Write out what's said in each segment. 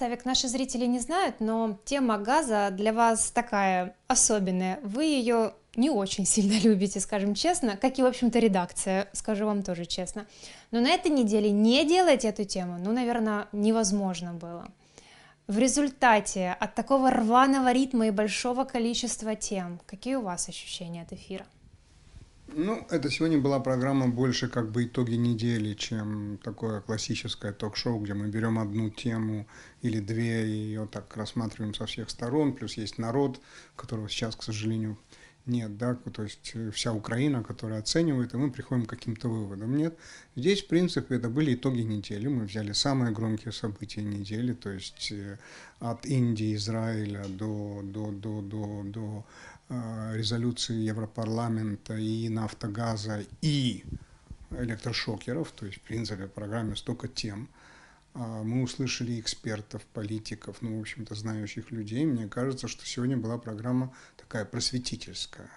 Савик, наши зрители не знают, но тема газа для вас такая особенная. Вы ее не очень сильно любите, скажем честно, как и, в общем-то, редакция, скажу вам тоже честно. Но на этой неделе не делать эту тему, ну, наверное, невозможно было. В результате от такого рваного ритма и большого количества тем, какие у вас ощущения от эфира? Ну, это сегодня была программа больше как бы итоги недели, чем такое классическое ток-шоу, где мы берем одну тему или две и ее так рассматриваем со всех сторон. Плюс есть народ, которого сейчас, к сожалению, нет, да, то есть э, вся Украина, которая оценивает, и мы приходим к каким-то выводам. Нет, здесь, в принципе, это были итоги недели, мы взяли самые громкие события недели, то есть э, от Индии, Израиля до, до, до, до, до э, резолюции Европарламента и нафтогаза и электрошокеров, то есть, в принципе, в программе столько тем – а, мы услышали экспертов, политиков, ну, в общем-то, знающих людей. Мне кажется, что сегодня была программа такая просветительская.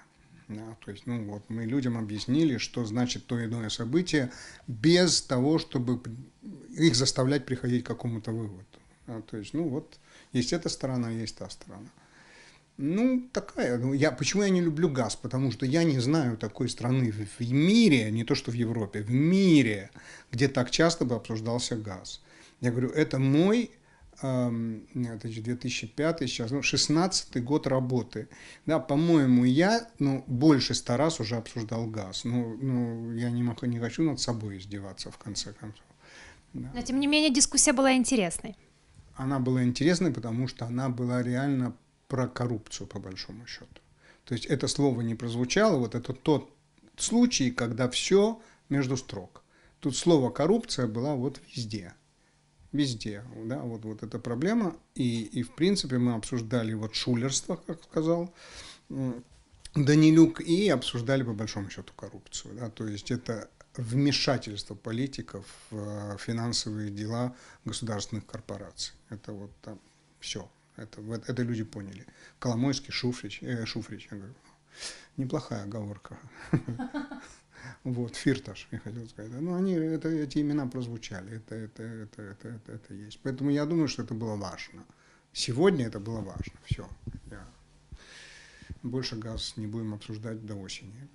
Да, то есть, ну вот, мы людям объяснили, что значит то иное событие, без того, чтобы их заставлять приходить к какому-то выводу. Да, то есть, ну вот, есть эта сторона, есть та сторона. Ну, такая. Ну, я, почему я не люблю газ? Потому что я не знаю такой страны в, в мире, не то что в Европе, в мире, где так часто бы обсуждался газ. Я говорю, это мой 2005 эм, сейчас, ну, 16 год работы. Да, по-моему, я, ну, больше ста раз уже обсуждал газ. Ну, ну я не, могу, не хочу над собой издеваться, в конце концов. Да. Но, тем не менее, дискуссия была интересной. Она была интересной, потому что она была реально про коррупцию, по большому счету. То есть это слово не прозвучало, вот это тот случай, когда все между строк. Тут слово коррупция было вот везде везде. Да? Вот, вот эта проблема. И, и, в принципе, мы обсуждали вот шулерство, как сказал Данилюк, и обсуждали, по большому счету, коррупцию. Да? То есть это вмешательство политиков в э, финансовые дела государственных корпораций. Это вот там все. Это, вот, это люди поняли. Коломойский, Шуфрич, э, Шуфрич, я говорю. Неплохая оговорка. вот, Фирташ, я хотел сказать. Ну, они, это, эти имена прозвучали, это, это, это, это, это, это есть. Поэтому я думаю, что это было важно. Сегодня это было важно, все. Я... Больше газ не будем обсуждать до осени.